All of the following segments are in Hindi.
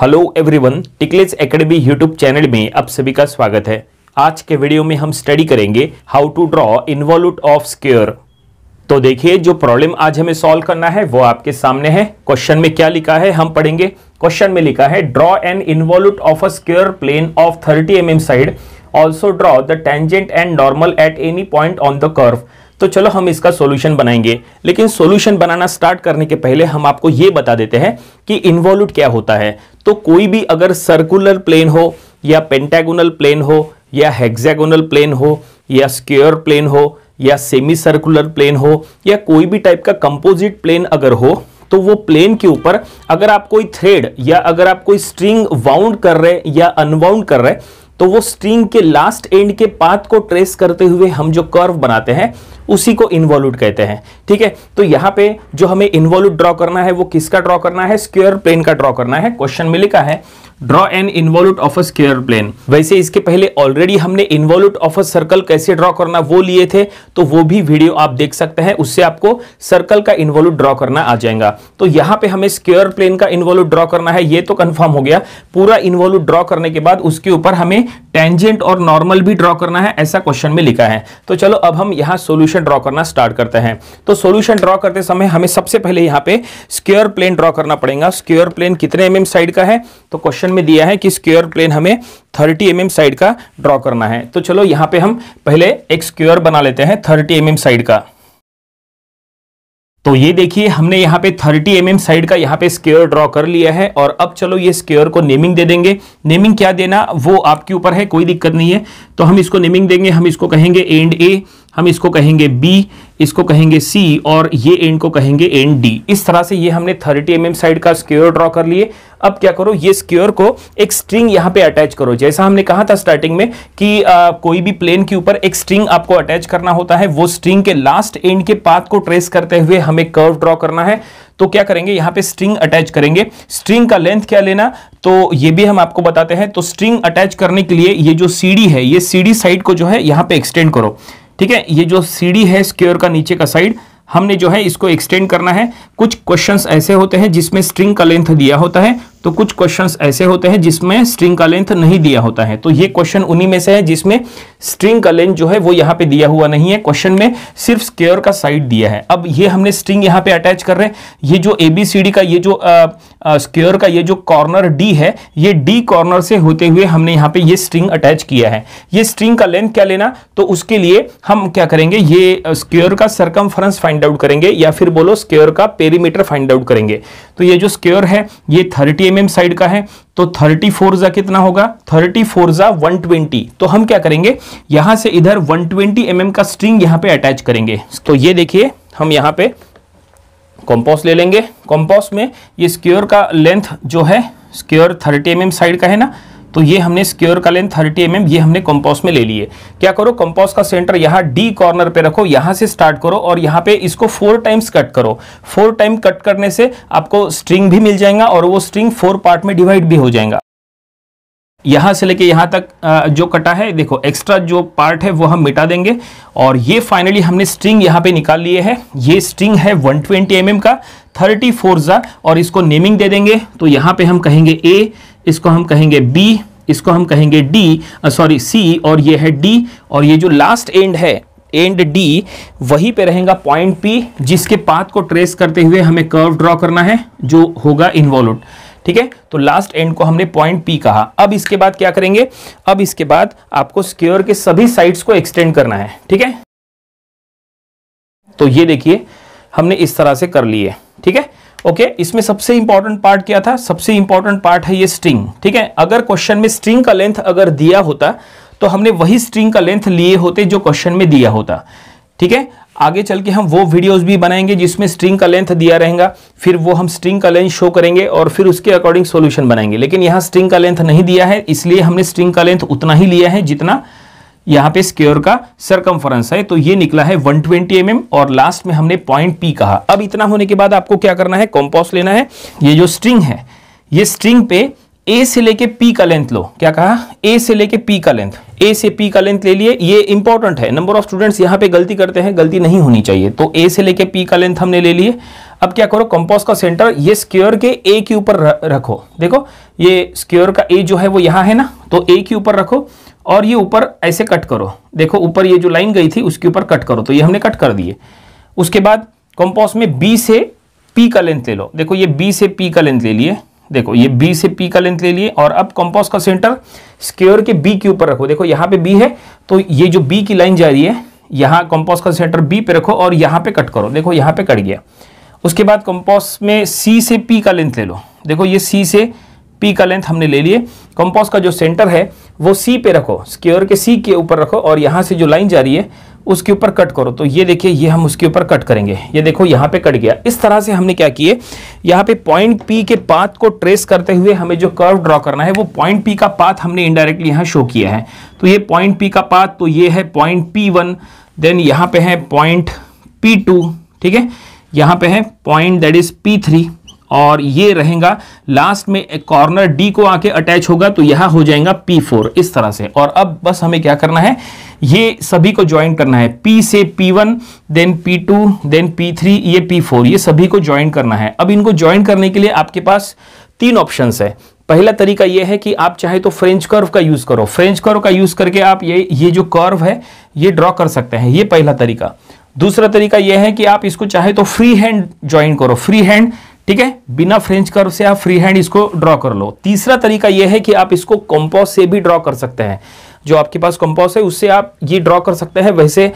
हेलो एवरीवन टिकलेज एकेडमी यूट्यूब चैनल में आप सभी का स्वागत है आज के वीडियो में हम स्टडी करेंगे how to draw involute of square तो देखिए जो प्रॉब्लम आज हमें सॉल्व करना है वो आपके सामने है क्वेश्चन में क्या लिखा है हम पढ़ेंगे क्वेश्चन में लिखा है draw an involute of a square plane of thirty M side also draw the tangent and normal at any point on the curve तो चलो हम इसका सॉल्यूशन बनाएंगे लेकिन सॉल्यूशन बनाना स्टार्ट करने के पहले हम आपको ये बता देते हैं कि इन्वॉल्यूट क्या होता है तो कोई भी अगर सर्कुलर प्लेन हो या पेंटागोनल प्लेन हो या हेक्सागोनल प्लेन हो या स्क्योर प्लेन हो या सेमी सर्कुलर प्लेन हो या कोई भी टाइप का कंपोजिट प्लेन अगर हो तो वो प्लेन के ऊपर अगर आप कोई थ्रेड या अगर आप कोई स्ट्रिंग वाउंड कर रहे या अनवाउंड कर रहे तो वो स्ट्रिंग के लास्ट एंड के पाथ को ट्रेस करते हुए हम जो कर्व बनाते हैं उसी को इन्वॉल्यूट कहते हैं ठीक है तो यहां पे जो हमें इन्वॉल्यूट ड्रॉ करना है वो किसका ड्रॉ करना है स्क्वेयर प्लेन का ड्रॉ करना है क्वेश्चन में लिखा है draw an involute of a square plane वैसे इसके पहले ऑलरेडी हमने इन्वॉल्यूट ऑफ अ सर्कल कैसे ड्रॉ करना वो लिए थे तो वो भी वीडियो आप देख सकते हैं उससे आपको सर्कल का इन्वॉल्यूट ड्रॉ करना आ जाएगा तो यहाँ पे हमें स्केयर प्लेन का इन्वॉल्यूट ड्रॉ करना है ये तो कन्फर्म हो गया पूरा इन्वॉल्यूट ड्रॉ करने के बाद उसके ऊपर हमें टेंजेंट और नॉर्मल भी ड्रॉ करना है ऐसा क्वेश्चन में लिखा है तो चलो अब हम यहाँ सोल्यूशन ड्रॉ करना स्टार्ट करते हैं तो सोल्यूशन ड्रॉ करते समय हमें सबसे पहले यहाँ पे स्क्वेयर प्लेन ड्रॉ करना पड़ेगा स्क्वेयर प्लेन कितने एम mm साइड का है तो क्वेश्चन ऑप्शन में दिया है कि स्क्योर प्लेन हमें 30 एम mm साइड का ड्रॉ करना है तो चलो यहां पे हम पहले एक स्क्योर बना लेते हैं 30 एम mm साइड का तो ये देखिए हमने यहाँ पे 30 एम mm साइड का यहाँ पे स्केयर ड्रॉ कर लिया है और अब चलो ये स्केयर को नेमिंग दे देंगे नेमिंग क्या देना वो आपके ऊपर है कोई दिक्कत नहीं है तो हम इसको नेमिंग देंगे हम इसको कहेंगे एंड ए हम इसको कहेंगे बी इसको कहेंगे सी और ये एंड को कहेंगे एंड डी इस तरह से ये हमने 30 एम mm साइड का स्क्योर ड्रॉ कर लिए अब क्या करो ये स्क्योर को एक स्ट्रिंग यहां पे अटैच करो जैसा हमने कहा था स्टार्टिंग में कि आ, कोई भी प्लेन के ऊपर एक स्ट्रिंग आपको अटैच करना होता है वो स्ट्रिंग के लास्ट एंड के पाथ को ट्रेस करते हुए हमें कर्व ड्रॉ करना है तो क्या करेंगे यहाँ पे स्ट्रिंग अटैच करेंगे स्ट्रिंग का लेंथ क्या लेना तो ये भी हम आपको बताते हैं तो स्ट्रिंग अटैच करने के लिए ये जो सीढ़ी है ये सीढ़ी साइड को जो है यहाँ पे एक्सटेंड करो ठीक है ये जो सीढ़ी है स्क्योर का नीचे का साइड हमने जो है इसको एक्सटेंड करना है कुछ क्वेश्चंस ऐसे होते हैं जिसमें स्ट्रिंग का लेंथ दिया होता है तो कुछ क्वेश्चंस ऐसे होते हैं जिसमें स्ट्रिंग का लेंथ नहीं दिया होता है तो ये क्वेश्चन उन्हीं में से है जिसमें स्ट्रिंग का लेंथ जो है वो यहाँ पे दिया हुआ नहीं है क्वेश्चन में सिर्फ स्केयर का साइड दिया है अब ये हमने स्ट्रिंग यहाँ पे अटैच कर रहे हैं ये जो एबीसीडी का ये जो स्केयर का ये जो कॉर्नर डी है ये डी कॉर्नर से होते हुए हमने यहाँ पे ये स्ट्रिंग अटैच किया है ये स्ट्रिंग का लेंथ क्या लेना तो उसके लिए हम क्या करेंगे ये स्केयर का सरकमफरेंस फाइंड आउट करेंगे या फिर बोलो स्केयर का पेरीमीटर फाइंड आउट करेंगे तो ये जो स्केयर है ये थर्टी एम mm साइड का है तो थर्टी फोरजा कितना होगा थर्टी फोरजा वन ट्वेंटी तो हम क्या करेंगे यहां से इधर वन ट्वेंटी एम का स्ट्रिंग यहां पे अटैच करेंगे तो ये देखिए हम यहां पे कॉम्पोस ले लेंगे कॉम्पोस में ये स्क्योर का लेंथ जो है square thirty M mm side का है ना तो ये हमने स्क्योर का लेंथ थर्टी एम mm, ये हमने कंपोस्ट में ले लिए क्या करो कंपोस्ट का सेंटर यहाँ डी कॉर्नर पे रखो यहाँ से स्टार्ट करो और यहाँ पे इसको फोर टाइम्स कट करो फोर टाइम कट करने से आपको स्ट्रिंग भी मिल जाएगा और वो स्ट्रिंग फोर पार्ट में डिवाइड भी हो जाएगा यहाँ से लेके यहाँ तक जो कटा है देखो एक्स्ट्रा जो पार्ट है वो हम मिटा देंगे और ये फाइनली हमने स्ट्रिंग यहाँ पे निकाल लिए है ये स्ट्रिंग है 120 ट्वेंटी mm का 34 फोर और इसको नेमिंग दे देंगे तो यहाँ पे हम कहेंगे ए इसको हम कहेंगे बी इसको हम कहेंगे डी सॉरी सी और ये है डी और ये जो लास्ट एंड है एंड डी वही पे रहेगा पॉइंट पी जिसके पाथ को ट्रेस करते हुए हमें कर्व ड्रॉ करना है जो होगा इन्वॉल्व ठीक है तो लास्ट एंड को हमने पॉइंट पी कहा अब इसके बाद क्या करेंगे अब इसके बाद आपको स्क्योर के सभी साइड्स को एक्सटेंड करना है ठीक है तो ये देखिए हमने इस तरह से कर लिए ठीक है ओके okay, इसमें सबसे इंपॉर्टेंट पार्ट क्या था सबसे इंपॉर्टेंट पार्ट है ये स्ट्रिंग ठीक है अगर क्वेश्चन में स्ट्रिंग का लेंथ अगर दिया होता तो हमने वही स्ट्रिंग का लेंथ लिए होते जो क्वेश्चन में दिया होता ठीक है आगे चल के हम वो वीडियोस भी बनाएंगे जिसमें स्ट्रिंग का लेंथ दिया रहेगा फिर वो हम स्ट्रिंग का लेंथ शो करेंगे और फिर उसके अकॉर्डिंग सॉल्यूशन बनाएंगे लेकिन यहां स्ट्रिंग का लेंथ नहीं दिया है इसलिए हमने स्ट्रिंग का लेंथ उतना ही लिया है जितना यहां पे स्क्योर का सरकम है तो ये निकला है 120 ट्वेंटी mm और लास्ट में हमने पॉइंट पी कहा अब इतना होने के बाद आपको क्या करना है कॉम्पॉस लेना है ये जो स्ट्रिंग है ये स्ट्रिंग पे ए से लेके पी का लेंथ लो क्या कहा ए से लेके पी का लेंथ ए से पी का लेंथ ले लिए ये इंपॉर्टेंट है नंबर ऑफ स्टूडेंट्स यहां पे गलती करते हैं गलती नहीं होनी चाहिए तो ए से लेके पी का लेंथ हमने ले लिए अब क्या करो कंपास का सेंटर ये स्क्योर के ए तो के ऊपर रखो देखो ये स्क्योर का ए जो है वो यहां है ना तो ए के ऊपर रखो और ये ऊपर ऐसे कट करो देखो ऊपर ये जो लाइन गई थी उसके ऊपर कट करो तो ये हमने कट कर दिए उसके बाद कंपोस में बी से पी का लेंथ ले लो देखो ये बी से पी का लेंथ ले लिए देखो ये बी से पी का लेंथ ले लिए और अब कंपोस का सेंटर स्क्योर के बी के ऊपर रखो देखो यहाँ पे बी है तो ये जो बी की लाइन जा रही है यहाँ कंपोस का सेंटर बी पे रखो और यहाँ पे कट करो देखो यहाँ पे कट गया उसके बाद कंपोस में सी से पी का लेंथ ले लो देखो ये सी से पी का लेंथ हमने ले लिए कंपोस का जो सेंटर है वो सी पे रखो स्क्योर के सी के ऊपर रखो और यहाँ से जो लाइन जा रही है उसके ऊपर कट करो तो ये देखिए ये हम उसके ऊपर कट करेंगे ये देखो यहाँ पे कट गया इस तरह से हमने क्या किए यहाँ पे पॉइंट पी के पाथ को ट्रेस करते हुए हमें जो कर्व ड्रॉ करना है वो पॉइंट पी का पाथ हमने इनडायरेक्टली यहाँ शो किया है तो ये पॉइंट पी का पाथ तो ये है पॉइंट पी वन देन यहाँ पे है पॉइंट पी टू ठीक है यहाँ पे है point that is P three और ये रहेगा लास्ट में एक कॉर्नर डी को आके अटैच होगा तो यह हो जाएगा पी फोर इस तरह से और अब बस हमें क्या करना है ये सभी को ज्वाइन करना है पी से P one then P two then P three ये पी फोर ये सभी को ज्वाइन करना है अब इनको ज्वाइन करने के लिए आपके पास तीन ऑप्शन है पहला तरीका यह है कि आप चाहे तो फ्रेंच कर्व का यूज़ करो फ्रेंच कर्व का यूज़ करके आप ये ये जो कर्व है ये ड्रॉ कर सकते हैं ये पहला तरीका दूसरा तरीका यह है कि आप इसको चाहे तो फ्री हैंड ज्वाइन करो फ्री हैंड ठीक है बिना फ्रेंच कर्व से आप फ्री हैंड इसको ड्रॉ कर लो तीसरा तरीका यह है कि आप इसको कंपास से भी ड्रॉ कर सकते हैं जो आपके पास कंपास है उससे आप ये ड्रॉ कर सकते हैं वैसे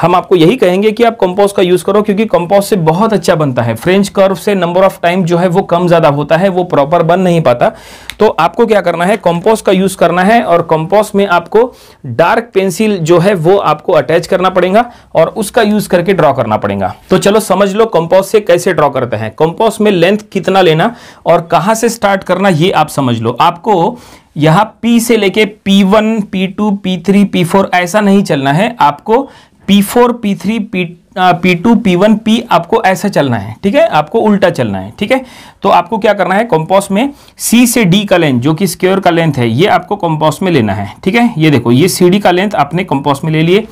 हम आपको यही कहेंगे कि आप कंपोज का यूज करो क्योंकि कंपोज से बहुत अच्छा बनता है फ्रेंच कर्व से नंबर ऑफ टाइम जो है वो कम ज्यादा होता है वो प्रॉपर बन नहीं पाता तो आपको क्या करना है कंपोज का यूज करना है और कंपोज में आपको डार्क पेंसिल जो है वो आपको अटैच करना पड़ेगा और उसका यूज करके ड्रॉ करना पड़ेगा तो चलो समझ लो कंपोज से कैसे ड्रॉ करते हैं कंपोज में लेंथ कितना लेना और कहां से स्टार्ट करना ये आप समझ लो आपको यहाँ P से लेके P1, P2, P3, P4 ऐसा नहीं चलना है आपको P four P three P P two P one P आपको ऐसा चलना है ठीक है आपको उल्टा चलना है ठीक है तो आपको क्या करना है कॉम्पोस्ट में सी से डी का लेंथ जो कि स्क्योर का लेंथ है ये आपको कॉम्पोस्ट में लेना है ठीक है ये देखो ये सी डी का लेंथ आपने कॉम्पोस्ट में ले लिए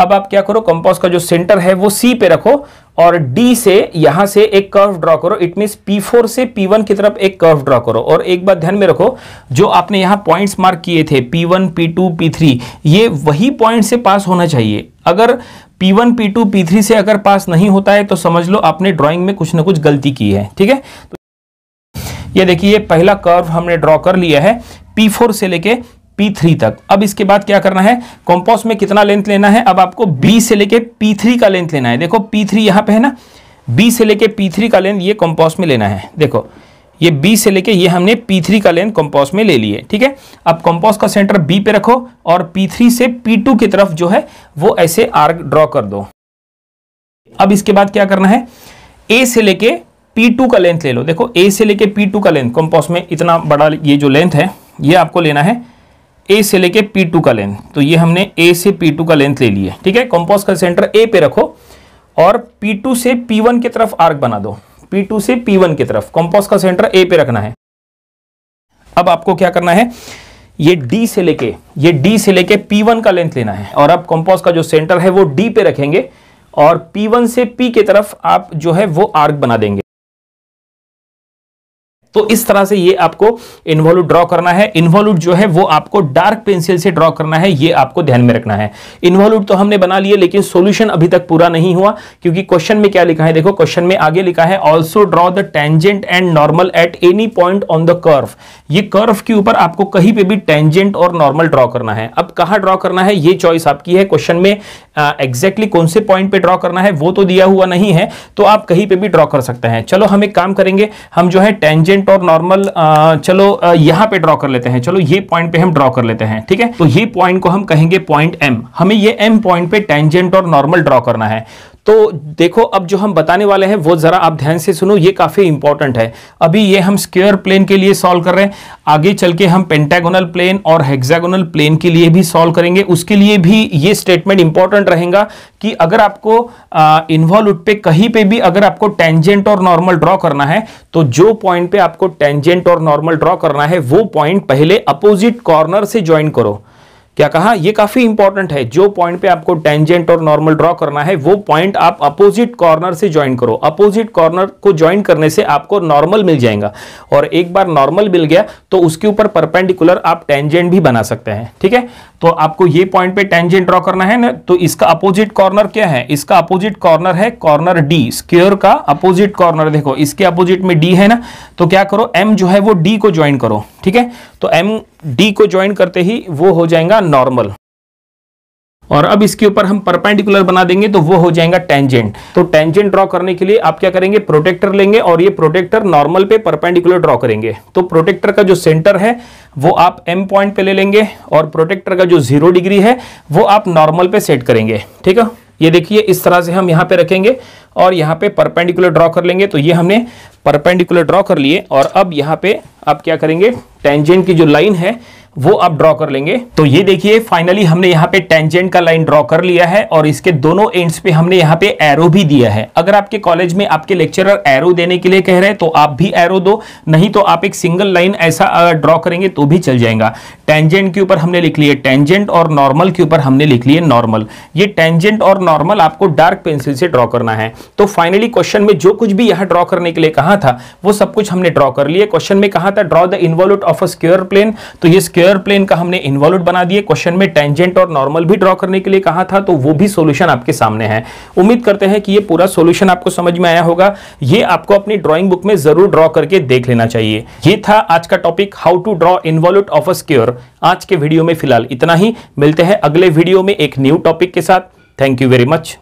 अब आप क्या करो कंपास का जो सेंटर है वो सी पे रखो और डी से यहां से एक कर्व ड्रॉ करो इट मीन पी फोर से पी वन की तरफ एक कर्व ड्रॉ करो और एक बात ध्यान में रखो जो आपने यहां पॉइंट्स मार्क किए थे P one P two P three ये वही पॉइंट से पास होना चाहिए अगर P1, P2, P3 से अगर पास नहीं होता है तो समझ लो आपने ड्राइंग में कुछ ना कुछ गलती की है ठीक है तो ये देखिए पहला कर्व हमने ड्रॉ कर लिया है P4 से लेके P3 तक अब इसके बाद क्या करना है कॉम्पोस्ट में कितना लेंथ लेना है अब आपको B से लेके P3 का लेंथ लेना है देखो P3 थ्री यहां पर है ना B से लेके P3 का लेंथ ये कॉम्पोस्ट में लेना है देखो ये B से लेके ये हमने P3 का लेंथ कॉम्पोस्ट में ले लिए ठीक है अब कॉम्पोस्ट का सेंटर B पे रखो और P3 से P2 की तरफ जो है वो ऐसे आर्क ड्रॉ कर दो अब इसके बाद क्या करना है ए से लेके पी का लेंथ ले लो देखो ए से लेके पी का लेंथ कॉम्पोस्ट में इतना बड़ा ये जो लेंथ है ये आपको लेना है ए से लेके पी टू का लेंथ तो ये हमने ए से पी टू का लेंथ ले लिया ठीक है कंपास का सेंटर ए पे रखो और पी टू से पी वन की तरफ आर्क बना दो पी टू से पी वन की तरफ कंपास का सेंटर ए पे रखना है अब आपको क्या करना है ये डी से लेके ये डी से लेके पी वन का लेंथ लेना है और अब कंपास का जो सेंटर है वो डी पे रखेंगे और पी वन से पी की तरफ आप जो है वो आर्क बना देंगे तो इस तरह से ये आपको इन्वॉल्यूट ड्रॉ करना है इन्वॉल्यूट जो है वो आपको डार्क पेंसिल से ड्रॉ करना है ये आपको ध्यान में रखना है इन्वॉल्यूट तो हमने बना लिए लेकिन सोल्यूशन अभी तक पूरा नहीं हुआ क्योंकि क्वेश्चन में क्या लिखा है देखो क्वेश्चन में आगे लिखा है also draw the tangent and normal at any point on the curve ये कर्व के ऊपर आपको कहीं पर भी टेंजेंट और नॉर्मल ड्रॉ करना है अब कहा ड्रॉ करना है ये चॉइस आपकी है क्वेश्चन में एग्जैक्टली कौन से पॉइंट पे ड्रॉ करना है वो तो दिया हुआ नहीं है तो आप कहीं पे भी ड्रॉ कर सकते हैं चलो हम एक काम करेंगे हम जो है टेंजेंट और नॉर्मल चलो यहां पे ड्रॉ कर लेते हैं चलो ये पॉइंट पे हम ड्रॉ कर लेते हैं ठीक है तो ये पॉइंट को हम कहेंगे पॉइंट एम हमें ये एम पॉइंट पे टेंजेंट और नॉर्मल ड्रॉ करना है तो देखो अब जो हम बताने वाले हैं वो ज़रा आप ध्यान से सुनो ये काफ़ी इंपॉर्टेंट है अभी ये हम स्क्वेयर प्लेन के लिए सॉल्व कर रहे हैं आगे चल के हम पेंटागोनल प्लेन और हेक्सागोनल प्लेन के लिए भी सॉल्व करेंगे उसके लिए भी ये स्टेटमेंट इंपॉर्टेंट रहेगा कि अगर आपको इन्वॉल्व पे कहीं पे भी अगर आपको टेंजेंट और नॉर्मल ड्रॉ करना है तो जो पॉइंट पे आपको टेंजेंट और नॉर्मल ड्रॉ करना है वो पॉइंट पहले अपोजिट कॉर्नर से ज्वाइन करो क्या कहा यह काफी इंपॉर्टेंट है जो पॉइंट पे आपको टेंजेंट और नॉर्मल ड्रॉ करना है वो पॉइंट आप अपोजिट कॉर्नर से ज्वाइन करो अपोजिट कॉर्नर को ज्वाइन करने से आपको नॉर्मल मिल जाएगा और एक बार नॉर्मल मिल गया तो उसके ऊपर परपेंडिकुलर आप टेंजेंट भी बना सकते हैं ठीक है तो आपको ये पॉइंट पे टेंजेंट ड्रॉ करना है ना तो इसका अपोजिट कॉर्नर क्या है इसका अपोजिट कॉर्नर है कॉर्नर डी स्क्र का अपोजिट कॉर्नर देखो इसके अपोजिट में डी है ना तो क्या करो एम जो है वो डी को ज्वाइन करो ठीक है तो एम डी को ज्वाइन करते ही वो हो जाएगा नॉर्मल और अब इसके ऊपर हम परपेंडिकुलर बना देंगे तो वो हो जाएगा टेंजेंट तो टेंजेंट ड्रॉ करने के लिए आप क्या करेंगे प्रोटेक्टर लेंगे और ये प्रोटेक्टर नॉर्मल पे परपेंडिकुलर ड्रॉ करेंगे तो प्रोटेक्टर का जो सेंटर है वो आप एम पॉइंट पे ले लेंगे और प्रोटेक्टर का जो जीरो डिग्री है वो आप नॉर्मल पे सेट करेंगे ठीक है ये देखिए इस तरह से हम यहाँ पे रखेंगे और यहाँ पे परपेंडिकुलर ड्रॉ कर लेंगे तो ये हमने परपेंडिकुलर ड्रॉ कर लिए और अब यहाँ पे आप क्या करेंगे टेंजेंट की जो लाइन है वो आप ड्रॉ कर लेंगे तो ये देखिए फाइनली हमने यहाँ पे टेंजेंट का लाइन ड्रॉ कर लिया है और इसके दोनों एंड्स पे हमने यहाँ पे एरो भी दिया है अगर आपके कॉलेज में आपके लेक्चरर एरो देने के लिए कह रहे हैं तो आप भी एरो दो नहीं तो आप एक सिंगल लाइन ऐसा ड्रॉ करेंगे तो भी चल जाएगा टेंजेंट के ऊपर हमने लिख लिए टेंजेंट और नॉर्मल के ऊपर हमने लिख लिए नॉर्मल ये टेंजेंट और नॉर्मल आपको डार्क पेंसिल से ड्रॉ करना है तो फाइनली क्वेश्चन में जो कुछ भी यहाँ ड्रॉ करने के लिए कहा था वो सब कुछ हमने ड्रॉ कर लिया क्वेश्चन में कहा था draw the involute of a square plane तो ये स्क्योर एयरप्लेन का हमने इन्वॉल्व बना दिए क्वेश्चन में टेंजेंट और नॉर्मल भी ड्रॉ करने के लिए कहा था तो वो भी सोल्यूशन आपके सामने है उम्मीद करते हैं कि ये पूरा सोल्यूशन आपको समझ में आया होगा ये आपको अपनी ड्रॉइंग बुक में जरूर ड्रॉ करके देख लेना चाहिए ये था आज का topic how to draw involve of a square आज के वीडियो में फिलहाल इतना ही मिलते हैं अगले वीडियो में एक न्यू टॉपिक के साथ थैंक यू वेरी मच